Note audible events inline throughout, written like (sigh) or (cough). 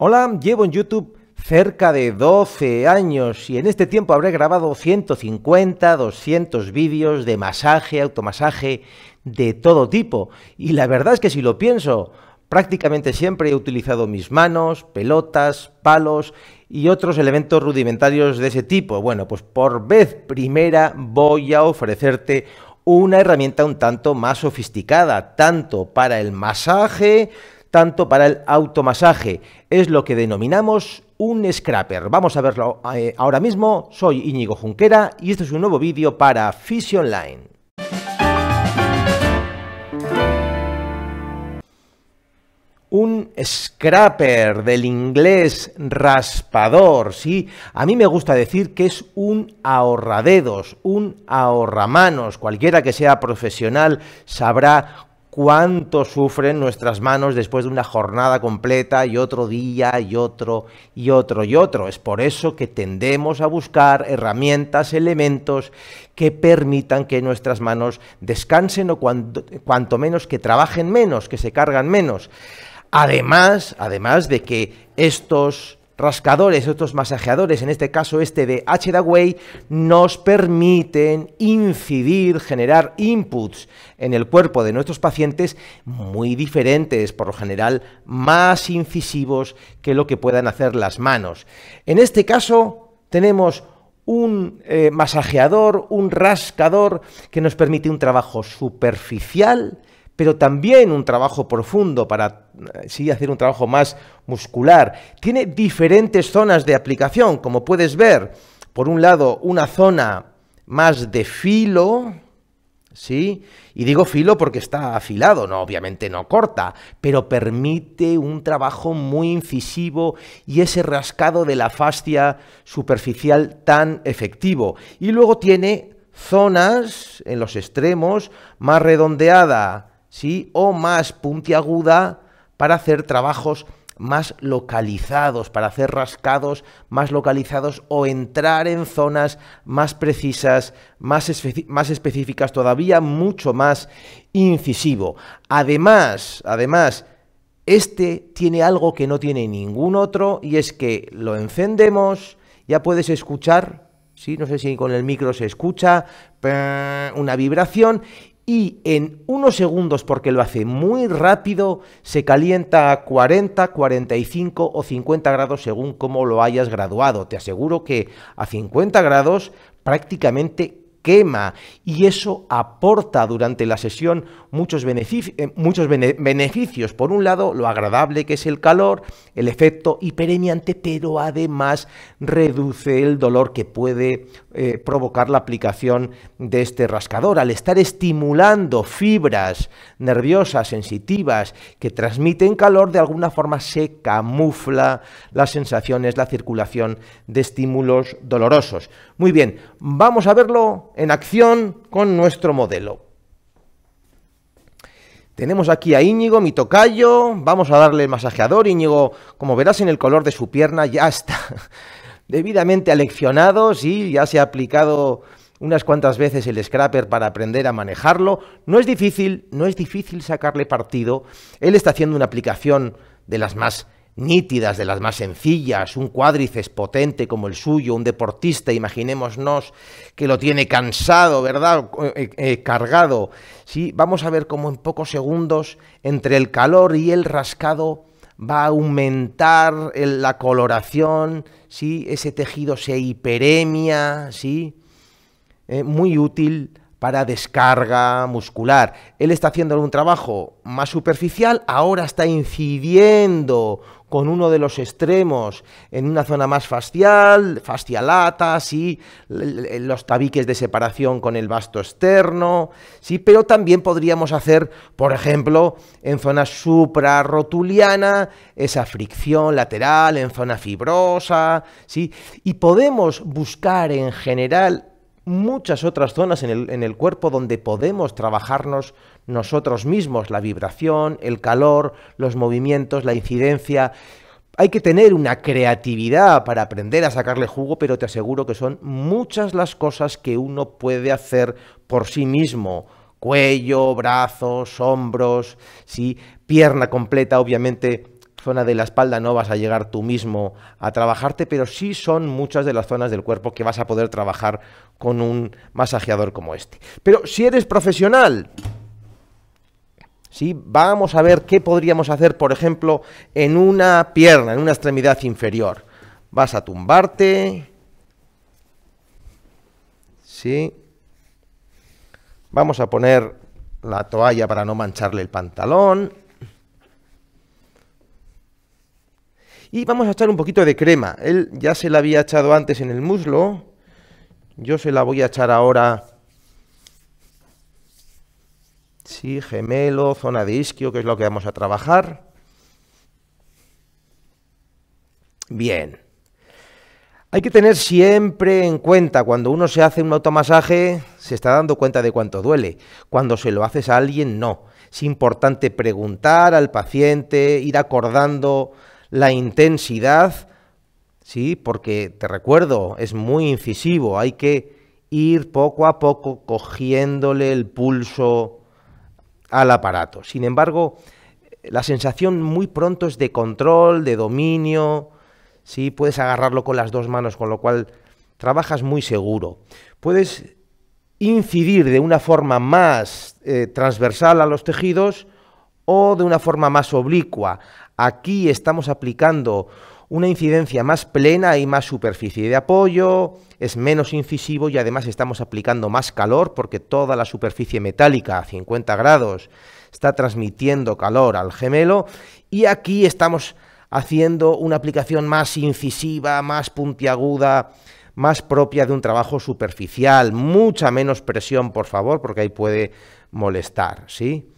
Hola, llevo en YouTube cerca de 12 años y en este tiempo habré grabado 150, 200 vídeos de masaje, automasaje, de todo tipo. Y la verdad es que si lo pienso, prácticamente siempre he utilizado mis manos, pelotas, palos y otros elementos rudimentarios de ese tipo. Bueno, pues por vez primera voy a ofrecerte una herramienta un tanto más sofisticada, tanto para el masaje, tanto para el automasaje. Es lo que denominamos un scrapper. Vamos a verlo eh, ahora mismo. Soy Íñigo Junquera y este es un nuevo vídeo para Fish Online. Un scrapper del inglés raspador, sí. A mí me gusta decir que es un ahorradedos, un ahorramanos. Cualquiera que sea profesional sabrá cuánto sufren nuestras manos después de una jornada completa y otro día y otro y otro y otro. Es por eso que tendemos a buscar herramientas, elementos que permitan que nuestras manos descansen o cuanto, menos que trabajen menos, que se cargan menos. Además, además de que estos rascadores, otros masajeadores, en este caso este de HDAway, nos permiten incidir, generar inputs en el cuerpo de nuestros pacientes muy diferentes, por lo general más incisivos que lo que puedan hacer las manos. En este caso tenemos un eh, masajeador, un rascador que nos permite un trabajo superficial, pero también un trabajo profundo para eh, sí hacer un trabajo más muscular. Tiene diferentes zonas de aplicación, como puedes ver. Por un lado, una zona más de filo, ¿sí? Y digo filo porque está afilado, no, obviamente no corta, pero permite un trabajo muy incisivo y ese rascado de la fascia superficial tan efectivo. Y luego tiene zonas en los extremos más redondeada ¿sí? O más puntiaguda para hacer trabajos más localizados, para hacer rascados más localizados o entrar en zonas más precisas, más, más específicas todavía, mucho más incisivo. Además, además, este tiene algo que no tiene ningún otro y es que lo encendemos, ya puedes escuchar, ¿sí? no sé si con el micro se escucha, una vibración y en unos segundos, porque lo hace muy rápido, se calienta a 40, 45 o 50 grados según cómo lo hayas graduado. Te aseguro que a 50 grados prácticamente quema y eso aporta durante la sesión muchos, eh, beneficios. Por un lado, lo agradable que es el calor, el efecto hiperemiante, pero además reduce el dolor que puede eh, provocar la aplicación de este rascador. Al estar estimulando fibras nerviosas, sensitivas, que transmiten calor, de alguna forma se camufla las sensaciones, la circulación de estímulos dolorosos. Muy bien, vamos a verlo en acción con nuestro modelo. Tenemos aquí a Íñigo, mi tocayo. Vamos a darle el masajeador. Íñigo, como verás en el color de su pierna, ya está (laughs) debidamente aleccionado. Sí, ya se ha aplicado unas cuantas veces el scrapper para aprender a manejarlo. No es difícil, no es difícil sacarle partido. Él está haciendo una aplicación de las más nítidas, de las más sencillas, un cuádriceps potente como el suyo, un deportista, imaginémonos que lo tiene cansado, ¿verdad? Eh, eh, cargado. Sí, vamos a ver cómo en pocos segundos, entre el calor y el rascado, va a aumentar la coloración, ¿sí? Ese tejido se hiperemia, ¿sí? Eh, muy útil para descarga muscular. Él está haciendo un trabajo más superficial, ahora está incidiendo con uno de los extremos en una zona más fascial, fascialata, sí, los tabiques de separación con el vasto externo, sí, pero también podríamos hacer, por ejemplo, en zona suprarrotuliana, esa fricción lateral, en zona fibrosa, sí, y podemos buscar en general muchas otras zonas en el, cuerpo donde podemos trabajarnos nosotros mismos, la vibración, el calor, los movimientos, la incidencia. Hay que tener una creatividad para aprender a sacarle jugo, pero te aseguro que son muchas las cosas que uno puede hacer por sí mismo. Cuello, brazos, hombros, ¿sí? pierna completa, obviamente zona de la espalda no vas a llegar tú mismo a trabajarte, pero sí son muchas de las zonas del cuerpo que vas a poder trabajar con un masajeador como este. Pero si eres profesional, ¿sí? vamos a ver qué podríamos hacer, por ejemplo, en una pierna, en una extremidad inferior. Vas a tumbarte. ¿sí? Vamos a poner la toalla para no mancharle el pantalón. Y vamos a echar un poquito de crema. Él ya se la había echado antes en el muslo. Yo se la voy a echar ahora... Sí, gemelo, zona de isquio, que es lo que vamos a trabajar. Bien. Hay que tener siempre en cuenta, cuando uno se hace un automasaje, se está dando cuenta de cuánto duele. Cuando se lo haces a alguien, no. Es importante preguntar al paciente, ir acordando la intensidad, sí, porque te recuerdo, es muy incisivo, hay que ir poco a poco cogiéndole el pulso al aparato. Sin embargo, la sensación muy pronto es de control, de dominio, sí, puedes agarrarlo con las dos manos, con lo cual trabajas muy seguro. Puedes incidir de una forma más eh, transversal a los tejidos, o de una forma más oblicua. Aquí estamos aplicando una incidencia más plena y más superficie de apoyo, es menos incisivo y además estamos aplicando más calor porque toda la superficie metálica a 50 grados está transmitiendo calor al gemelo y aquí estamos haciendo una aplicación más incisiva, más puntiaguda, más propia de un trabajo superficial, mucha menos presión, por favor, porque ahí puede molestar, ¿sí?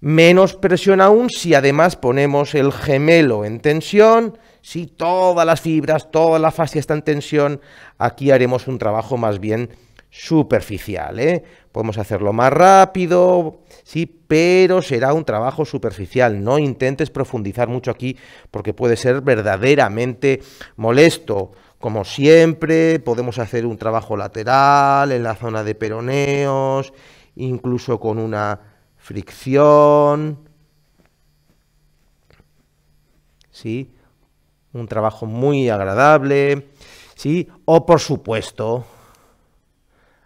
Menos presión aún si además ponemos el gemelo en tensión, si todas las fibras, toda la fascia está en tensión, aquí haremos un trabajo más bien superficial. ¿eh? Podemos hacerlo más rápido, sí, pero será un trabajo superficial. No intentes profundizar mucho aquí porque puede ser verdaderamente molesto. Como siempre, podemos hacer un trabajo lateral en la zona de peroneos, incluso con una fricción, ¿sí? Un trabajo muy agradable, ¿sí? O por supuesto,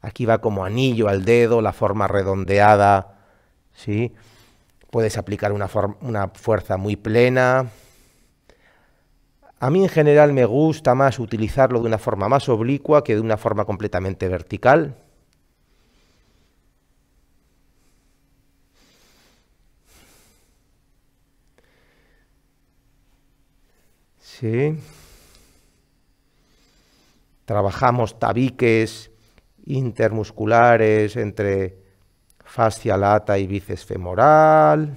aquí va como anillo al dedo, la forma redondeada, ¿sí? Puedes aplicar una, una fuerza muy plena. A mí en general me gusta más utilizarlo de una forma más oblicua que de una forma completamente vertical. Trabajamos tabiques intermusculares entre fascia lata y bíceps femoral.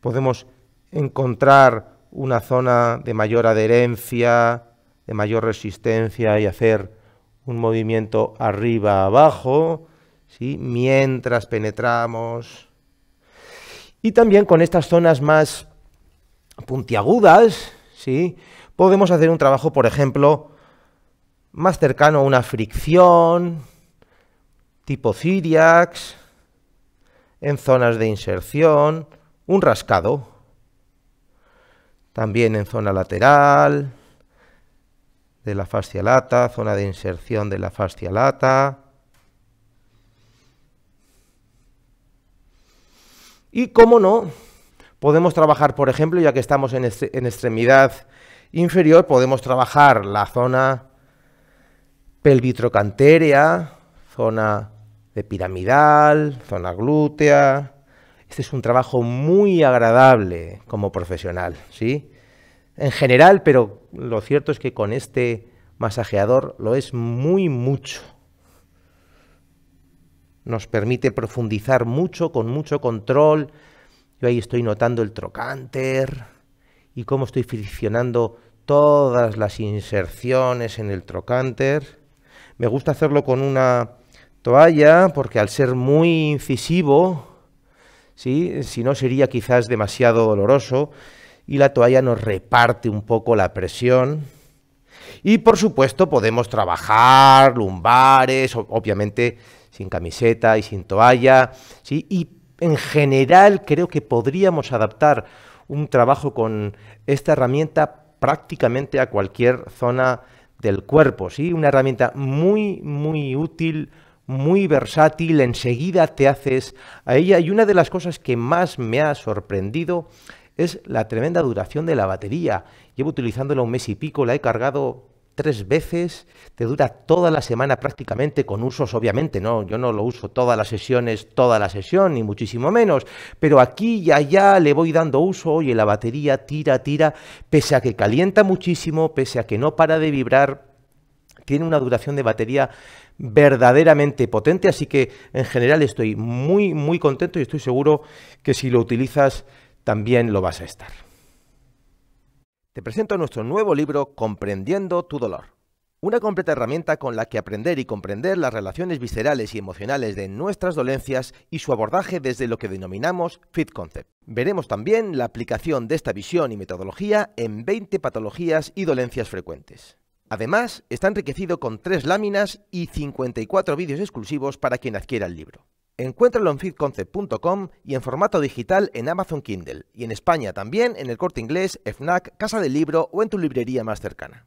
Podemos encontrar una zona de mayor adherencia, de mayor resistencia y hacer un movimiento arriba abajo, ¿sí? mientras penetramos. Y también con estas zonas más puntiagudas, ¿sí? podemos hacer un trabajo, por ejemplo, más cercano a una fricción, tipo ciriax, en zonas de inserción, un rascado, también en zona lateral de la fascia lata, zona de inserción de la fascia lata. Y cómo no, Podemos trabajar, por ejemplo, ya que estamos en, extremidad inferior, podemos trabajar la zona pelvitrocantérea, zona de piramidal, zona glútea. Este es un trabajo muy agradable como profesional, ¿sí? En general, pero lo cierto es que con este masajeador lo es muy mucho. Nos permite profundizar mucho, con mucho control, yo ahí estoy notando el trocánter y cómo estoy friccionando todas las inserciones en el trocánter. Me gusta hacerlo con una toalla porque al ser muy incisivo, ¿sí? si no sería quizás demasiado doloroso y la toalla nos reparte un poco la presión. Y por supuesto podemos trabajar lumbares, obviamente sin camiseta y sin toalla, ¿sí? en general creo que podríamos adaptar un trabajo con esta herramienta prácticamente a cualquier zona del cuerpo, ¿sí? Una herramienta muy, muy útil, muy versátil, enseguida te haces a ella y una de las cosas que más me ha sorprendido es la tremenda duración de la batería. Llevo utilizándola un mes y pico, la he cargado tres veces, te dura toda la semana prácticamente con usos, obviamente, no, yo no lo uso todas las sesiones, toda la sesión, ni muchísimo menos, pero aquí y allá le voy dando uso, oye, la batería tira, tira, pese a que calienta muchísimo, pese a que no para de vibrar, tiene una duración de batería verdaderamente potente, así que en general estoy muy, muy contento y estoy seguro que si lo utilizas también lo vas a estar. Te presento nuestro nuevo libro Comprendiendo tu dolor. Una completa herramienta con la que aprender y comprender las relaciones viscerales y emocionales de nuestras dolencias y su abordaje desde lo que denominamos Fit Concept. Veremos también la aplicación de esta visión y metodología en 20 patologías y dolencias frecuentes. Además, está enriquecido con tres láminas y 54 vídeos exclusivos para quien adquiera el libro. Encuéntralo en fitconcept.com y en formato digital en Amazon Kindle y en España también en el Corte Inglés, FNAC, Casa del Libro o en tu librería más cercana.